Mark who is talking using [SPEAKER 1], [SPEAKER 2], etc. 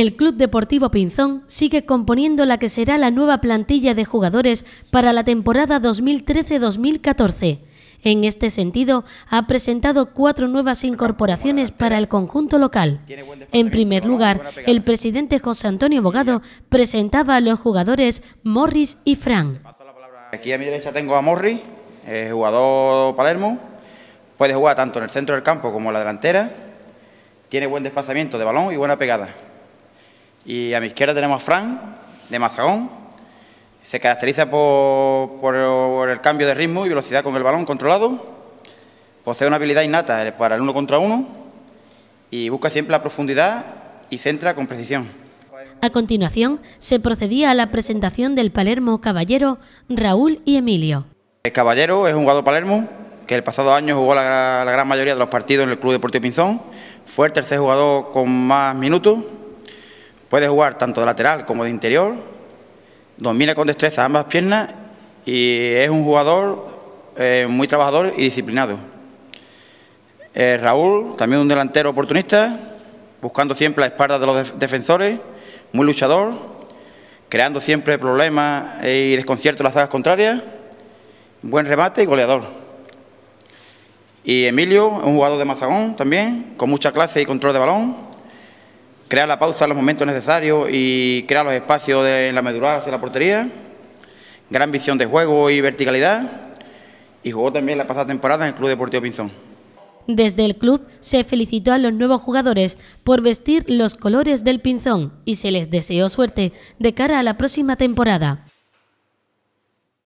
[SPEAKER 1] el Club Deportivo Pinzón sigue componiendo la que será la nueva plantilla de jugadores para la temporada 2013-2014. En este sentido, ha presentado cuatro nuevas incorporaciones para el conjunto local. En primer lugar, el presidente José Antonio Bogado presentaba a los jugadores Morris y Fran.
[SPEAKER 2] Aquí a mi derecha tengo a Morris, eh, jugador Palermo. Puede jugar tanto en el centro del campo como en la delantera. Tiene buen desplazamiento de balón y buena pegada. Y a mi izquierda tenemos a Fran, de Mazagón. Se caracteriza por, el cambio de ritmo y velocidad con el balón controlado. Posee una habilidad innata para el uno contra uno y busca siempre la profundidad y centra con precisión.
[SPEAKER 1] A continuación, se procedía a la presentación del Palermo Caballero, Raúl y Emilio.
[SPEAKER 2] El Caballero es un jugador Palermo que el pasado año jugó la, la gran mayoría de los partidos en el Club Deportivo Pinzón. Fue el tercer jugador con más minutos Puede jugar tanto de lateral como de interior, domina con destreza ambas piernas y es un jugador eh, muy trabajador y disciplinado. Eh, Raúl, también un delantero oportunista, buscando siempre la espalda de los defensores, muy luchador, creando siempre problemas y desconcierto en las zagas contrarias, buen remate y goleador. Y Emilio, un jugador de Mazagón también, con mucha clase y control de balón, crear la pausa en los momentos necesarios y crear los espacios de, en la medular hacia la portería, gran visión de juego y verticalidad, y jugó también la pasada temporada en el Club Deportivo Pinzón.
[SPEAKER 1] Desde el club se felicitó a los nuevos jugadores por vestir los colores del Pinzón y se les deseó suerte de cara a la próxima temporada.